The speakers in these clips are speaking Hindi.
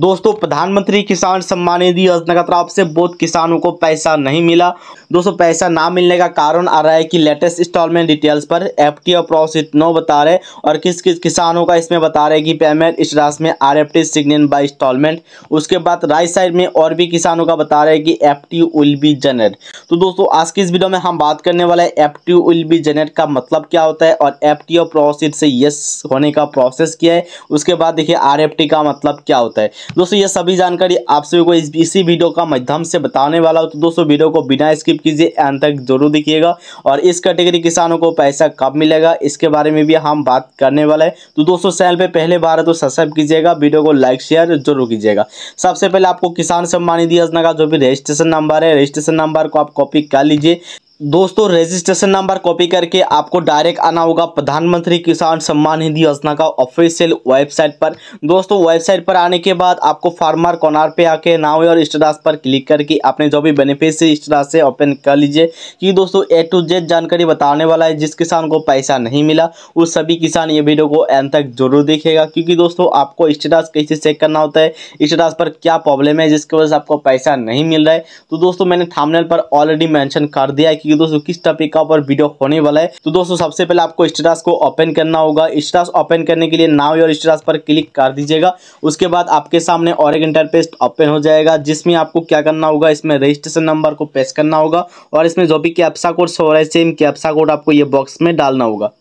दोस्तों प्रधानमंत्री किसान सम्मान निधि योजना का तरफ से बहुत किसानों को पैसा नहीं मिला दोस्तों पैसा ना मिलने का कारण आ रहा है कि लेटेस्ट इंस्टॉलमेंट डिटेल्स पर F T O process no बता रहे और किस किस किसानों का इसमें बता रहे कि पेमेंट इस राशि में R F T by installment उसके बाद राइट साइड में और भी किसानों का बता रहे कि F T will be generate तो दोस्तों आज की इस वीडियो में हम बात करने वाले हैं F T will be generate का मतलब क्या होता है और एफ टी और से यस होने का प्रोसेस क्या है उसके बाद देखिए आर एफ टी का मतलब क्या होता है दोस्तों ये सभी जानकारी आप सभी को इस, इसी वीडियो का माध्यम से बताने वाला हूँ तो दोस्तों वीडियो को बिना स्किप कीजिए अंत तक जरूर देखिएगा और इस कैटेगरी किसानों को पैसा कब मिलेगा इसके बारे में भी हम बात करने वाले हैं तो दोस्तों चैनल पर पहले बार तो सब्सक्राइब कीजिएगा वीडियो को लाइक शेयर जरूर कीजिएगा सबसे पहले आपको किसान सम्मान निधि योजना का जो भी रजिस्ट्रेशन नंबर है रजिस्ट्रेशन नंबर को आप कॉपी कर लीजिए दोस्तों रजिस्ट्रेशन नंबर कॉपी करके आपको डायरेक्ट आना होगा प्रधानमंत्री किसान सम्मान निधि योजना का ऑफिशियल वेबसाइट पर दोस्तों वेबसाइट पर आने के बाद आपको फार्मर कॉर्नर पे आके नाव और स्टेटस पर क्लिक करके अपने जो भी बेनिफिशियरी स्टेटस से ओपन कर लीजिए कि दोस्तों ए टू जेड जानकारी बताने वाला है जिस किसान को पैसा नहीं मिला उस सभी किसान ये वीडियो को एंड तक जरूर देखेगा क्योंकि दोस्तों आपको स्टेटस कैसे चेक करना होता है स्टेटस पर क्या प्रॉब्लम है जिसकी वजह से आपको पैसा नहीं मिल रहा है तो दोस्तों मैंने थामनेल पर ऑलरेडी मैंशन कर दिया है कि कि दोस्तों किस टॉपिक का ऊपर वीडियो होने वाला है तो दोस्तों सबसे पहले आपको स्टेटस को ओपन करना होगा स्टेटस ओपन करने के लिए नाव योर स्टेटस पर क्लिक कर दीजिएगा उसके बाद आपके सामने और एक इंटरपेस्ट ओपन हो जाएगा जिसमें आपको क्या करना होगा इसमें रजिस्ट्रेशन नंबर को पेश करना होगा और इसमें जो भी कैप्सा कोड शो रहा है सेम कैप्सा कोड आपको ये बॉक्स में डालना होगा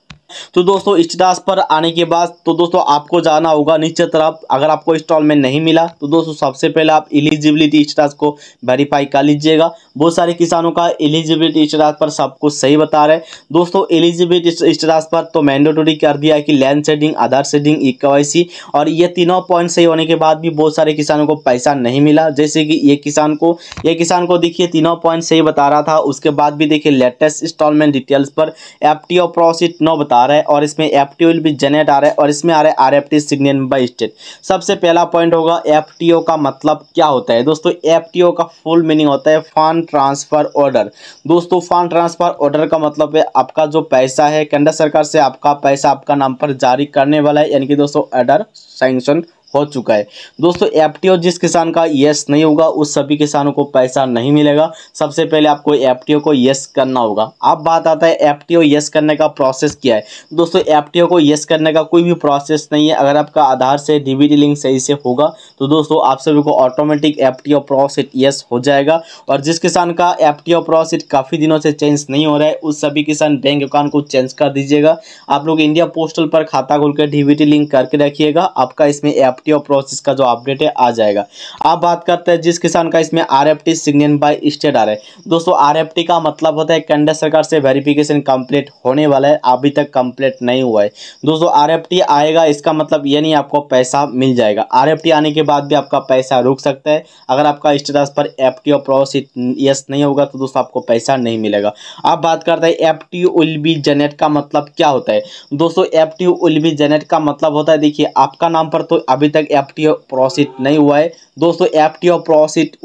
तो दोस्तों स्टेटस पर आने के बाद तो दोस्तों आपको जाना होगा नीचे तरफ अगर आपको इंस्टॉलमेंट नहीं मिला तो दोस्तों सबसे पहले आप एलिजिबिलिटी स्टेटस को वेरीफाई कर लीजिएगा बहुत सारे किसानों का एलिजिबिलिटी स्टेटस पर सब कुछ सही बता रहे दोस्तों एलिजिबिलिटी स्टेटस पर तो मैंडेटोरी कर दिया है कि लैंड सेडिंग आधार शेडिंग ई और ये तीनों पॉइंट सही होने के बाद भी बहुत सारे किसानों को पैसा नहीं मिला जैसे कि ये किसान को ये किसान को देखिए तीनों पॉइंट सही बता रहा था उसके बाद भी देखिए लेटेस्ट इंस्टॉलमेंट डिटेल्स पर एफ टी प्रोसिट नौ बता आ रहा है और इसमें एफ भी जनरेट आ रहा है और इसमें आ रहा है R F T signed by state सबसे पहला पॉइंट होगा एफ का मतलब क्या होता है दोस्तों एफ का फुल मीनिंग होता है फंड ट्रांसफ़र ऑर्डर दोस्तों फंड ट्रांसफ़र ऑर्डर का मतलब है आपका जो पैसा है केंद्र सरकार से आपका पैसा आपका नाम पर जारी करने वाला है यानी कि दोस्तों ऑर्डर सैंक्शन हो चुका है दोस्तों एफ एफटीओ जिस किसान का यस नहीं होगा उस सभी किसानों को पैसा नहीं मिलेगा सबसे पहले आपको ओ को यस करना होगा अब बात आता है ओ यस करने का प्रोसेस क्या है दोस्तों ओ को यस करने का कोई भी प्रोसेस नहीं है अगर आपका आधार से डीबीटी लिंक सही से होगा तो दोस्तों आप सभी को automatic F O process yes हो जाएगा और जिस किसान का एफ ओ प्रोसेस काफ़ी दिनों से चेंज नहीं हो रहा है उस सभी किसान बैंक अकाउंट को चेंज कर दीजिएगा आप लोग इंडिया पोस्टल पर खाता खोलकर डीबीटी लिंक करके रखिएगा आपका इसमें एफ आपके और प्रोसेस का जो अपडेट है आ जाएगा आप बात करते हैं जिस किसान का इसमें R F T signed by state आ रहा है दोस्तों आर एफ टी का मतलब होता है केंद्र सरकार से वेरिफिकेशन कंप्लीट होने वाला है अभी तक कंप्लीट नहीं हुआ है दोस्तों आर एफ टी आएगा इसका मतलब ये नहीं आपको पैसा मिल जाएगा आर एफ टी आने के बाद भी आपका पैसा रुक सकता है अगर आपका स्टेटस पर F T O process yes नहीं होगा तो दोस्तों आपको पैसा नहीं मिलेगा आप बात करते हैं F T will be generate का मतलब क्या होता है दोस्तों F T will be generate का मतलब होता है देखिए आपका नाम पर तो अभी अभी तक एफ टी प्रॉसिट नहीं हुआ है दोस्तों एफ टी प्रॉसिट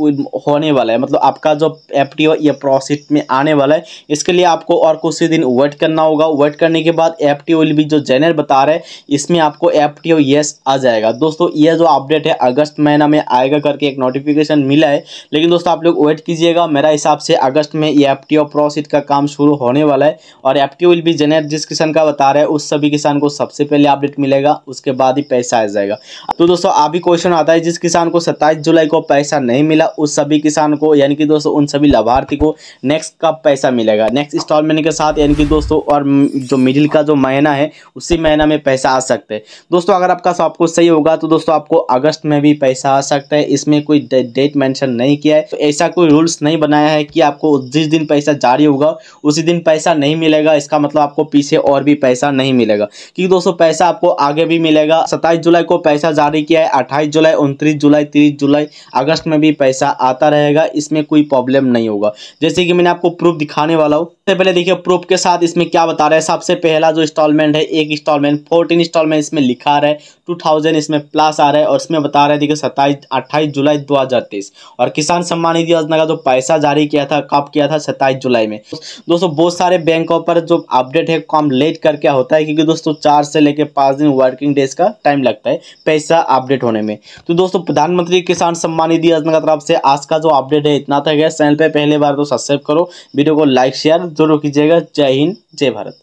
होने वाला है मतलब आपका जो एफ टी ये प्रॉसिट में आने वाला है इसके लिए आपको और कुछ ही दिन वेट करना होगा वेट करने के बाद एफ टी भी जो जेनर बता रहे हैं इसमें आपको एफ टी यस आ जाएगा दोस्तों ये जो अपडेट है अगस्त महीना में आएगा करके एक नोटिफिकेशन मिला है लेकिन दोस्तों आप लोग वेट कीजिएगा मेरा हिसाब से अगस्त में ये एफ टी प्रोसिट का काम शुरू होने वाला है और एफ टी भी जेनर जिस किसान का बता रहे हैं उस सभी किसान को सबसे पहले अपडेट मिलेगा उसके बाद ही पैसा आ जाएगा तो दोस्तों अभी क्वेश्चन आता है जिस किसान को सत्ताईस जुलाई को पैसा नहीं मिला उस सभी किसान को यानी कि दोस्तों उन सभी लाभार्थी को नेक्स्ट कब पैसा मिलेगा नेक्स्ट इंस्टॉलमेंट के साथ यानी कि दोस्तों और जो मिडिल का जो महीना है उसी महीना में पैसा आ सकता है दोस्तों अगर आपका सब कुछ सही होगा तो दोस्तों आपको अगस्त में भी पैसा आ सकता है इसमें कोई डेट मैंशन नहीं किया है तो ऐसा कोई रूल्स नहीं बनाया है कि आपको जिस दिन पैसा जारी होगा उसी दिन पैसा नहीं मिलेगा इसका मतलब आपको पीछे और भी पैसा नहीं मिलेगा क्योंकि दोस्तों पैसा आपको आगे भी मिलेगा सत्ताईस जुलाई को पैसा जारी किया है अट्ठाईस जुलाई उनतीस जुलाई तीस जुलाई अगस्त में भी पैसा आता रहेगा इसमें कोई प्रॉब्लम नहीं होगा जैसे कि मैंने आपको प्रूफ दिखाने वाला हूँ सबसे पहले देखिए प्रूफ के साथ इसमें क्या बता रहा है सबसे पहला जो इंस्टॉलमेंट है एक इंस्टॉलमेंट फोर्टीन इंस्टॉलमेंट इसमें लिखा रहा है टू थाउजेंड इसमें प्लस आ रहा है और इसमें बता रहा है देखिए सत्ताईस अट्ठाईस जुलाई दो हज़ार तेईस और किसान सम्मान निधि योजना का जो पैसा जारी किया था कब किया था सत्ताईस जुलाई में दोस्तों बहुत सारे बैंकों पर जो अपडेट है काम लेट करके होता है क्योंकि दोस्तों चार से लेकर पाँच दिन वर्किंग डेज का टाइम लगता है पैसा हिस्सा अपडेट होने में तो दोस्तों प्रधानमंत्री किसान सम्मान निधि योजना की तरफ से आज का जो अपडेट है इतना था तो गया चैनल पर पहले बार तो सब्सक्राइब करो वीडियो को लाइक शेयर जरूर कीजिएगा जय हिंद जय भारत